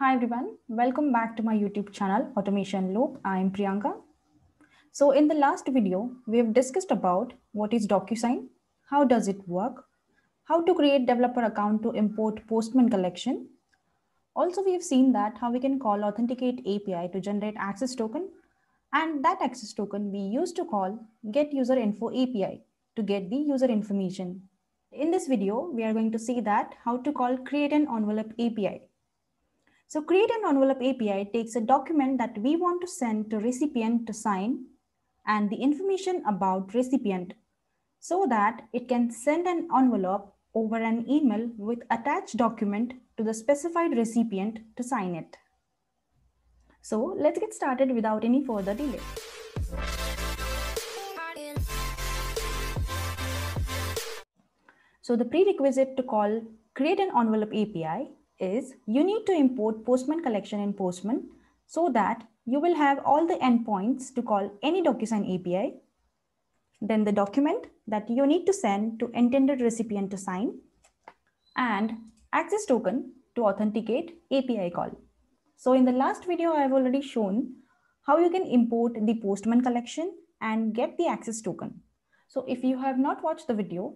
Hi everyone, welcome back to my YouTube channel Automation Loop. I am Priyanka. So in the last video, we have discussed about what is DocuSign, how does it work, how to create developer account to import Postman collection. Also, we have seen that how we can call authenticate API to generate access token and that access token we used to call get user info API to get the user information. In this video, we are going to see that how to call create an envelope API so create an envelope API takes a document that we want to send to recipient to sign and the information about recipient so that it can send an envelope over an email with attached document to the specified recipient to sign it. So let's get started without any further delay. So the prerequisite to call create an envelope API is you need to import Postman collection in Postman so that you will have all the endpoints to call any DocuSign API, then the document that you need to send to intended recipient to sign, and access token to authenticate API call. So in the last video, I've already shown how you can import the Postman collection and get the access token. So if you have not watched the video,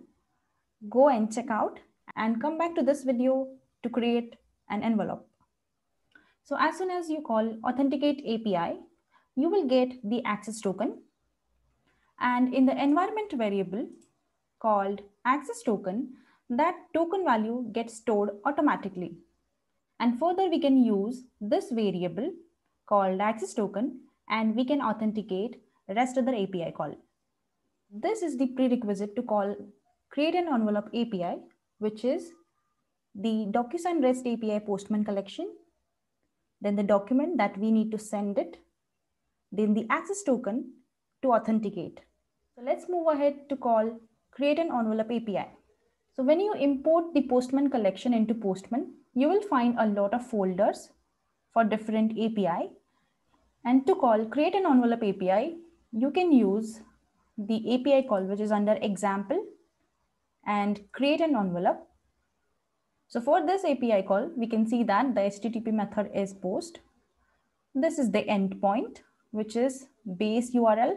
go and check out and come back to this video to create an envelope. So as soon as you call authenticate API, you will get the access token. And in the environment variable called access token, that token value gets stored automatically. And further, we can use this variable called access token, and we can authenticate rest of the API call. This is the prerequisite to call create an envelope API, which is the DocuSign REST API Postman collection, then the document that we need to send it, then the access token to authenticate. So let's move ahead to call create an envelope API. So when you import the Postman collection into Postman, you will find a lot of folders for different API. And to call create an envelope API, you can use the API call, which is under example and create an envelope. So for this API call, we can see that the HTTP method is post. This is the endpoint, which is base URL,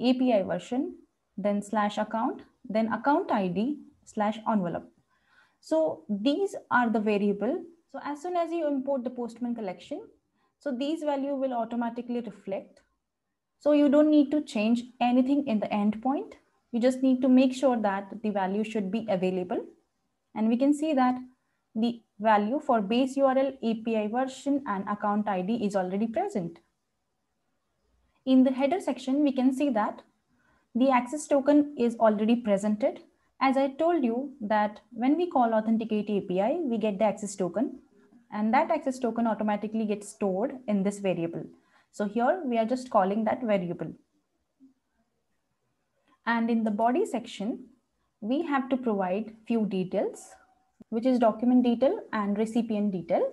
API version, then slash account, then account ID slash envelope. So these are the variable. So as soon as you import the Postman collection, so these value will automatically reflect. So you don't need to change anything in the endpoint. You just need to make sure that the value should be available and we can see that the value for base URL, API version, and account ID is already present. In the header section, we can see that the access token is already presented. As I told you that when we call authenticate API, we get the access token and that access token automatically gets stored in this variable. So here we are just calling that variable. And in the body section, we have to provide few details, which is document detail and recipient detail.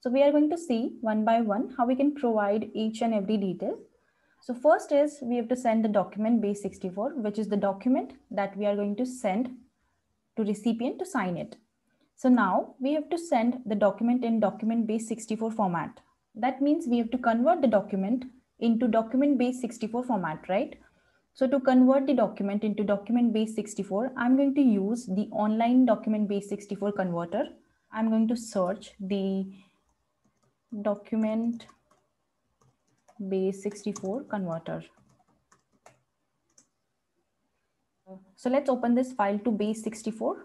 So we are going to see one by one how we can provide each and every detail. So first is we have to send the document base 64, which is the document that we are going to send to recipient to sign it. So now we have to send the document in document base 64 format. That means we have to convert the document into document base 64 format, right? So to convert the document into document base 64, I'm going to use the online document base 64 converter. I'm going to search the document base 64 converter. So let's open this file to base 64.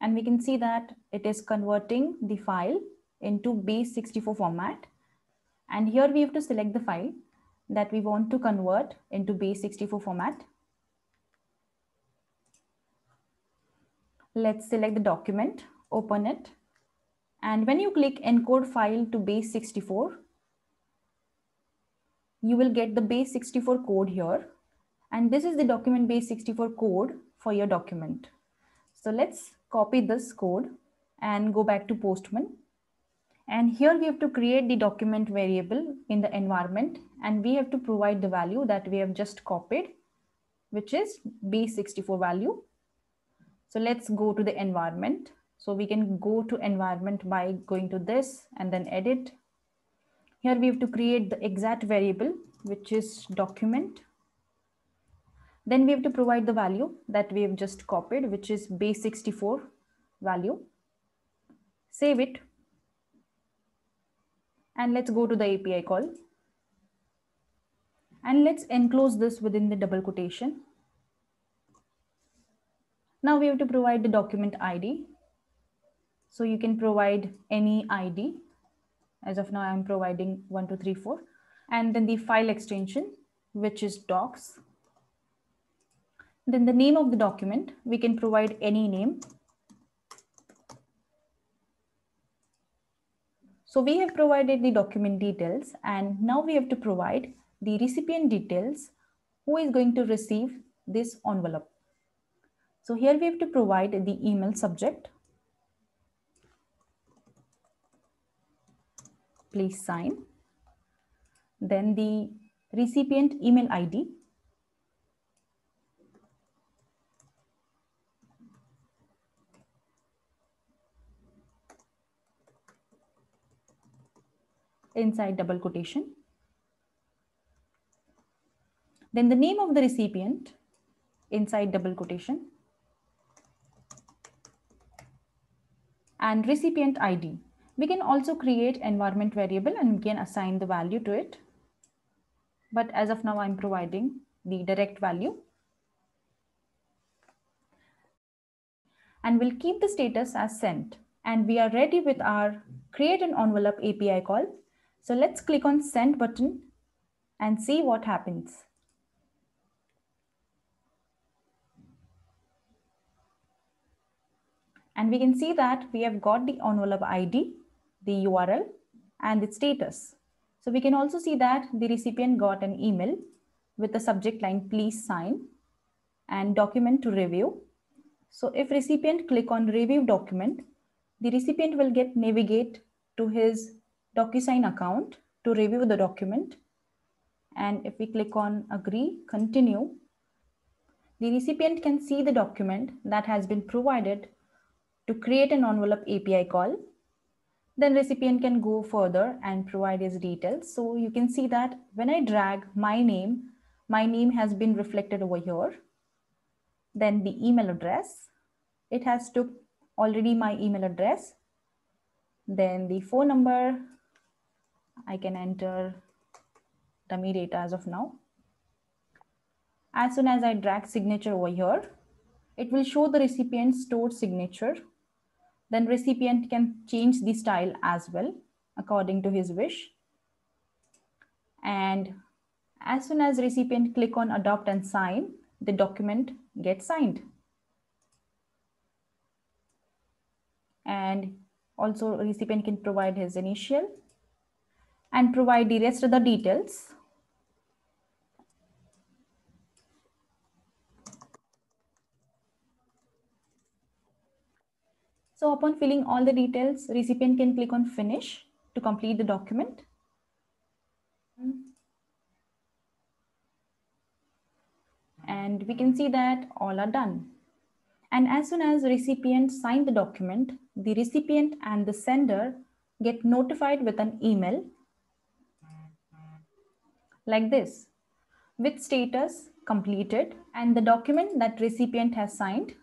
And we can see that it is converting the file into base 64 format. And here we have to select the file that we want to convert into base64 format. Let's select the document, open it. And when you click encode file to base64, you will get the base64 code here. And this is the document base64 code for your document. So let's copy this code and go back to Postman and here we have to create the document variable in the environment and we have to provide the value that we have just copied, which is B64 value. So let's go to the environment. So we can go to environment by going to this and then edit. Here we have to create the exact variable, which is document. Then we have to provide the value that we have just copied, which is b 64 value. Save it and let's go to the API call. And let's enclose this within the double quotation. Now we have to provide the document ID. So you can provide any ID. As of now, I'm providing 1234. And then the file extension, which is docs. Then the name of the document, we can provide any name So we have provided the document details and now we have to provide the recipient details who is going to receive this envelope. So here we have to provide the email subject. Please sign. Then the recipient email ID inside double quotation. Then the name of the recipient inside double quotation. And recipient ID. We can also create environment variable and we can assign the value to it. But as of now, I'm providing the direct value. And we'll keep the status as sent. And we are ready with our create an envelope API call so let's click on send button and see what happens. And we can see that we have got the envelope ID, the URL, and its status. So we can also see that the recipient got an email with the subject line, please sign, and document to review. So if recipient click on review document, the recipient will get navigate to his DocuSign account to review the document. And if we click on agree, continue, the recipient can see the document that has been provided to create an envelope API call. Then recipient can go further and provide his details. So you can see that when I drag my name, my name has been reflected over here. Then the email address, it has took already my email address. Then the phone number, I can enter dummy data as of now. As soon as I drag signature over here, it will show the recipient's stored signature. Then recipient can change the style as well according to his wish. And as soon as recipient click on adopt and sign, the document gets signed. And also recipient can provide his initial and provide the rest of the details. So upon filling all the details, recipient can click on finish to complete the document. And we can see that all are done. And as soon as recipient sign the document, the recipient and the sender get notified with an email like this, with status completed and the document that recipient has signed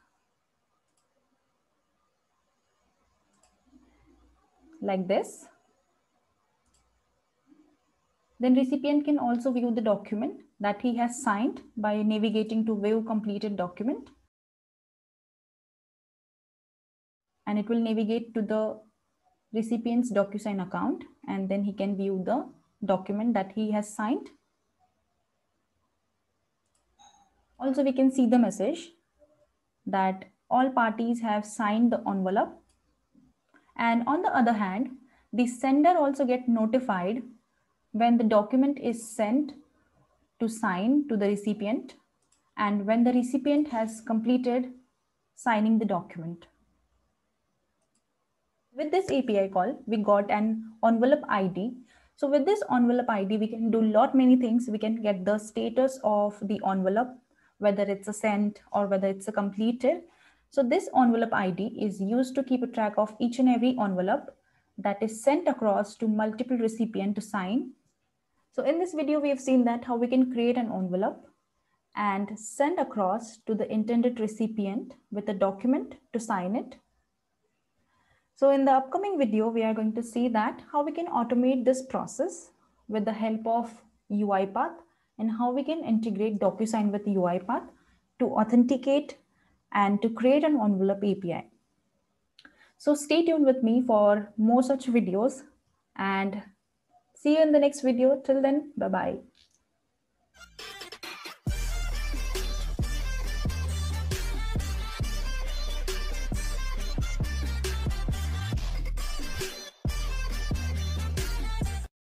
like this. Then recipient can also view the document that he has signed by navigating to view completed document. And it will navigate to the recipient's DocuSign account and then he can view the document that he has signed. Also, we can see the message that all parties have signed the envelope. And on the other hand, the sender also get notified when the document is sent to sign to the recipient and when the recipient has completed signing the document. With this API call, we got an envelope ID so with this envelope ID, we can do lot many things. We can get the status of the envelope, whether it's a sent or whether it's a completed. So this envelope ID is used to keep a track of each and every envelope that is sent across to multiple recipient to sign. So in this video, we have seen that how we can create an envelope and send across to the intended recipient with a document to sign it so in the upcoming video, we are going to see that how we can automate this process with the help of UiPath and how we can integrate DocuSign with UiPath to authenticate and to create an envelope API. So stay tuned with me for more such videos and see you in the next video. Till then, bye-bye.